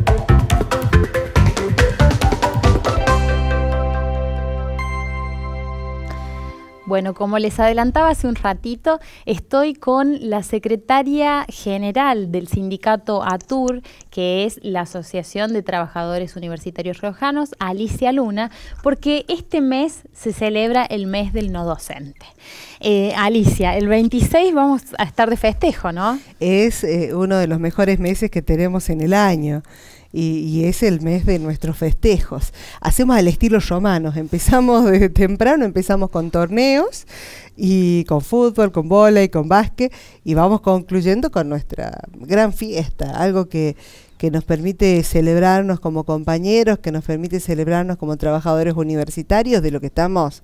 Thank you. Bueno, como les adelantaba hace un ratito, estoy con la secretaria general del sindicato ATUR, que es la Asociación de Trabajadores Universitarios rojanos, Alicia Luna, porque este mes se celebra el mes del no docente. Eh, Alicia, el 26 vamos a estar de festejo, ¿no? Es eh, uno de los mejores meses que tenemos en el año y, es el mes de nuestros festejos. Hacemos al estilo romanos, empezamos desde temprano, empezamos con torneos y con fútbol, con bola y con básquet y vamos concluyendo con nuestra gran fiesta, algo que, que nos permite celebrarnos como compañeros, que nos permite celebrarnos como trabajadores universitarios de lo que estamos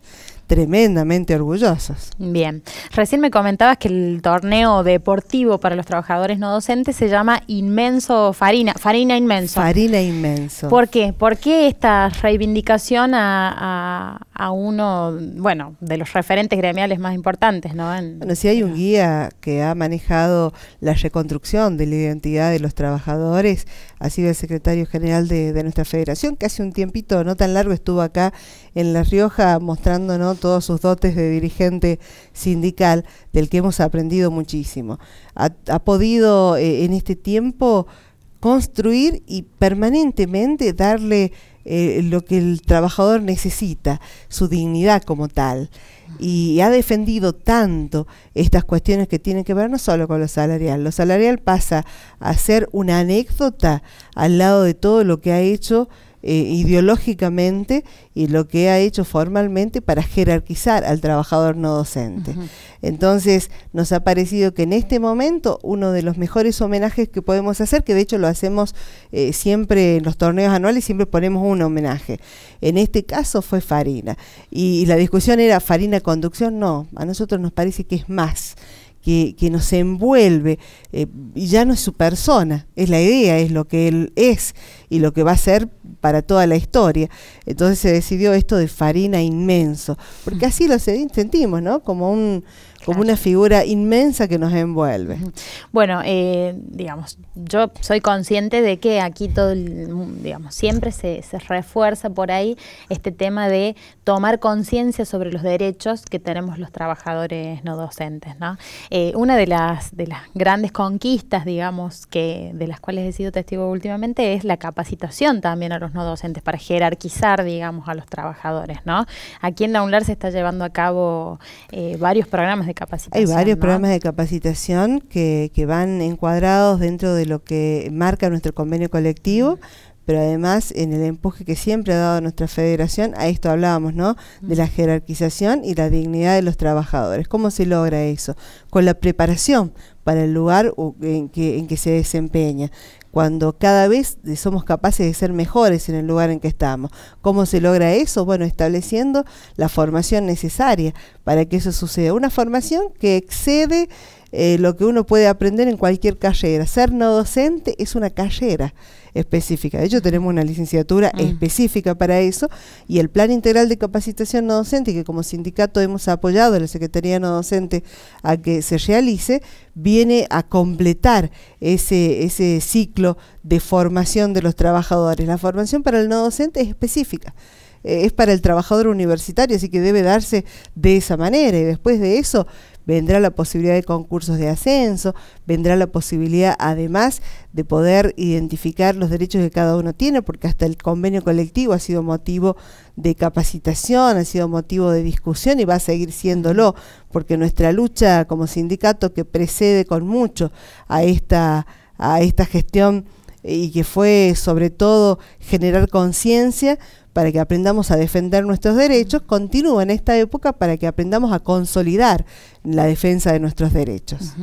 tremendamente orgullosos. Bien, recién me comentabas que el torneo deportivo para los trabajadores no docentes se llama Inmenso Farina, Farina Inmenso. Farina Inmenso. ¿Por qué? ¿Por qué esta reivindicación a, uno, bueno, de los referentes gremiales más importantes, ¿no? bueno, si hay un guía que ha manejado la reconstrucción de la identidad de los trabajadores, ha sido el secretario general de nuestra federación, que hace un tiempito no tan largo estuvo acá en La Rioja mostrándonos todos sus dotes de dirigente sindical, del que hemos aprendido muchísimo. Ha, podido eh, en este tiempo construir y permanentemente darle eh, lo que el trabajador necesita, su dignidad como tal. Y ha defendido tanto estas cuestiones que tienen que ver no solo con lo salarial. Lo salarial pasa a ser una anécdota al lado de todo lo que ha hecho eh, ideológicamente y lo que ha hecho formalmente para jerarquizar al trabajador no docente. Entonces, nos ha parecido que en este momento uno de los mejores homenajes que podemos hacer, que de hecho lo hacemos eh, siempre en los torneos anuales, siempre ponemos un homenaje. En este caso fue Farina. Y, la discusión era Farina conducción, no, a nosotros nos parece que es más. Que, que, nos envuelve eh, y ya no es su persona, es la idea, es lo que él es y lo que va a ser para toda la historia. Entonces se decidió esto de Farina inmenso, porque así lo sentimos, ¿no? Como un como una figura inmensa que nos envuelve. Bueno, eh, digamos, yo soy consciente de que aquí todo, digamos, siempre se, refuerza por ahí este tema de tomar conciencia sobre los derechos que tenemos los trabajadores no docentes, ¿no? Eh, una de las, de las grandes conquistas, digamos, que de las cuales he sido testigo últimamente es la capacidad capacitación también a los no docentes para jerarquizar, digamos, a los trabajadores, ¿no? Aquí en la UNLAR se está llevando a cabo eh, varios programas de capacitación. Hay varios programas de capacitación que, van encuadrados dentro de lo que marca nuestro convenio colectivo, pero además en el empuje que siempre ha dado nuestra federación, a esto hablábamos, ¿no? De la jerarquización y la dignidad de los trabajadores. ¿Cómo se logra eso? Con la preparación para el lugar en que, en que se desempeña cuando cada vez somos capaces de ser mejores en el lugar en que estamos. ¿Cómo se logra eso? Bueno, estableciendo la formación necesaria para que eso suceda. Una formación que excede eh, lo que uno puede aprender en cualquier carrera. Ser no docente es una carrera específica. De hecho, tenemos una licenciatura mm. específica para eso y el Plan Integral de Capacitación No Docente, que como sindicato hemos apoyado a la Secretaría No Docente a que se realice, viene a completar ese, ese ciclo de formación de los trabajadores. La formación para el no docente es específica. Eh, es para el trabajador universitario, así que debe darse de esa manera. Y después de eso vendrá la posibilidad de concursos de ascenso, vendrá la posibilidad además de poder identificar los derechos que cada uno tiene, porque hasta el convenio colectivo ha sido motivo de capacitación, ha sido motivo de discusión y va a seguir siéndolo, porque nuestra lucha como sindicato que precede con mucho a esta, a esta gestión y que fue sobre todo generar conciencia para que aprendamos a defender nuestros derechos, continúa en esta época para que aprendamos a consolidar la defensa de nuestros derechos.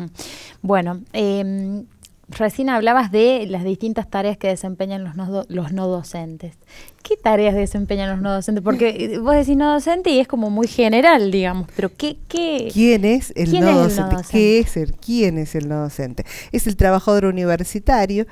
Bueno, em, recién hablabas de las distintas tareas que desempeñan los no, los no docentes. ¿Qué tareas desempeñan los no docentes? Porque vos decís no docente y es como muy general, digamos, pero ¿qué? qué quién es el, no, docente? ¿Qué es el, ¿Quién es el no docente? Es el trabajador universitario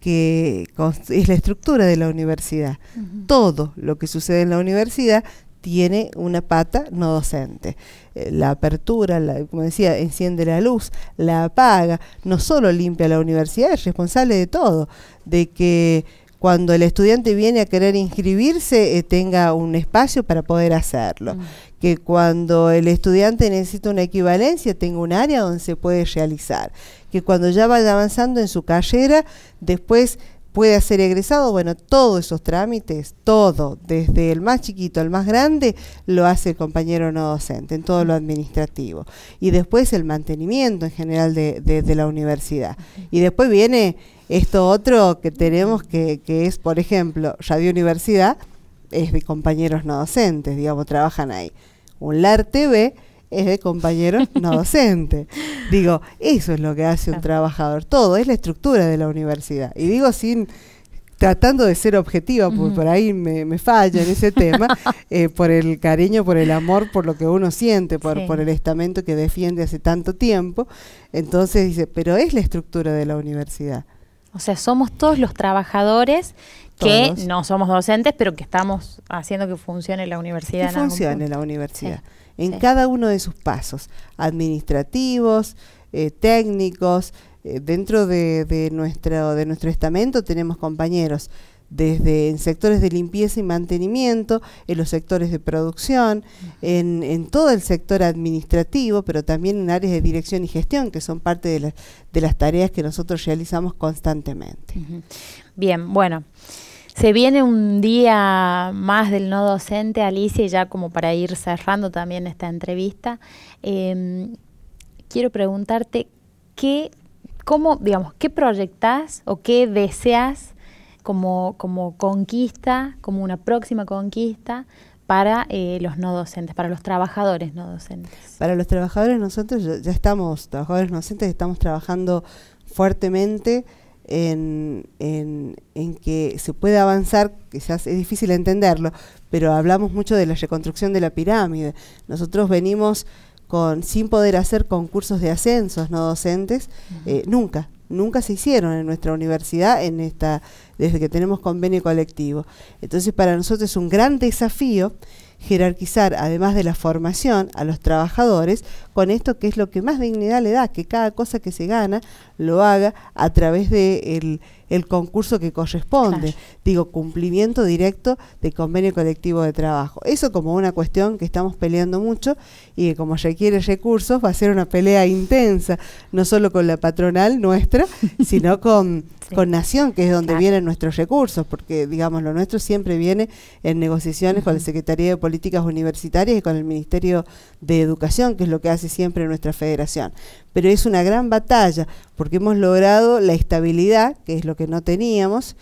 que es la estructura de la universidad. Todo lo que sucede en la universidad tiene una pata no docente. Eh, la apertura, como decía, enciende la luz, la apaga, no solo limpia la universidad, es responsable de todo, de que cuando el estudiante viene a querer inscribirse eh, tenga un espacio para poder hacerlo. Mm que cuando el estudiante necesita una equivalencia tenga un área donde se puede realizar, que cuando ya vaya avanzando en su carrera, después puede ser egresado, bueno, todos esos trámites, todo, desde el más chiquito al más grande, lo hace el compañero no docente, en todo lo administrativo. Y después el mantenimiento en general de, la universidad. Y después viene esto otro que tenemos, que, que es, por ejemplo, de Universidad, es de compañeros no docentes, digamos, trabajan ahí. Un LAR TV es de compañeros no docentes. Digo, eso es lo que hace un trabajador, todo, es la estructura de la universidad. Y digo sin tratando de ser objetiva, porque por ahí me, me, falla en ese tema, eh, por el cariño, por el amor, por lo que uno siente, por, por el estamento que defiende hace tanto tiempo. Entonces dice, pero es la estructura de la universidad. O sea, somos todos los trabajadores que no somos docentes, pero que estamos haciendo que funcione la universidad. Que en funcione la universidad, en cada uno de sus pasos, administrativos, eh, técnicos. Eh, dentro de, nuestro, de nuestro estamento tenemos compañeros desde en sectores de limpieza y mantenimiento, en los sectores de producción, en, todo el sector administrativo, pero también en áreas de dirección y gestión, que son parte de, de las tareas que nosotros realizamos constantemente. Bien, bueno. Se viene un día más del no docente, Alicia, y ya como para ir cerrando también esta entrevista, em, quiero preguntarte qué, cómo, digamos, qué proyectas o qué deseas como, como conquista, como una próxima conquista para eh, los no docentes, para los trabajadores no docentes. Para los trabajadores nosotros ya estamos, trabajadores no docentes, estamos trabajando fuertemente en, que se puede avanzar, quizás es difícil entenderlo, pero hablamos mucho de la reconstrucción de la pirámide. Nosotros venimos con, sin poder hacer concursos de ascensos no docentes, eh, nunca, nunca se hicieron en nuestra universidad en esta, desde que tenemos convenio colectivo. Entonces para nosotros es un gran desafío jerarquizar, además de la formación, a los trabajadores con esto que es lo que más dignidad le da, que cada cosa que se gana lo haga a través del de el, concurso que corresponde. Digo, cumplimiento directo del convenio colectivo de trabajo. Eso como una cuestión que estamos peleando mucho y que como requiere recursos va a ser una pelea intensa, no solo con la patronal nuestra, sino con con Nación, que es donde vienen nuestros recursos, porque digamos, lo nuestro siempre viene en negociaciones con la Secretaría de Políticas Universitarias y con el Ministerio de Educación, que es lo que hace siempre nuestra federación. Pero es una gran batalla, porque hemos logrado la estabilidad, que es lo que no teníamos,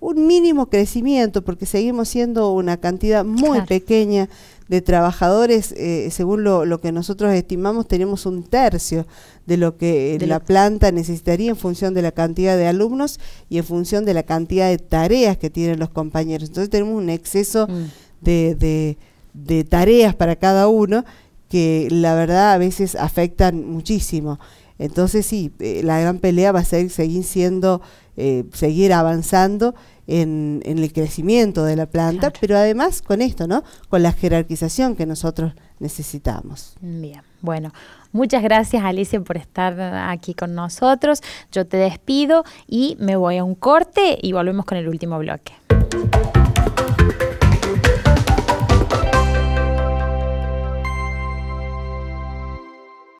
un mínimo crecimiento, porque seguimos siendo una cantidad muy pequeña de trabajadores, eh, según lo, que nosotros estimamos, tenemos un tercio de lo que eh, la planta necesitaría en función de la cantidad de alumnos y en función de la cantidad de tareas que tienen los compañeros. Entonces tenemos un exceso mm. de tareas para cada uno que la verdad a veces afectan muchísimo. Entonces sí, eh, la gran pelea va a ser seguir siendo, eh, seguir avanzando en, el crecimiento de la planta, pero además con esto, ¿no? Con la jerarquización que nosotros necesitamos. Bien, bueno. Muchas gracias Alicia por estar aquí con nosotros. Yo te despido y me voy a un corte y volvemos con el último bloque.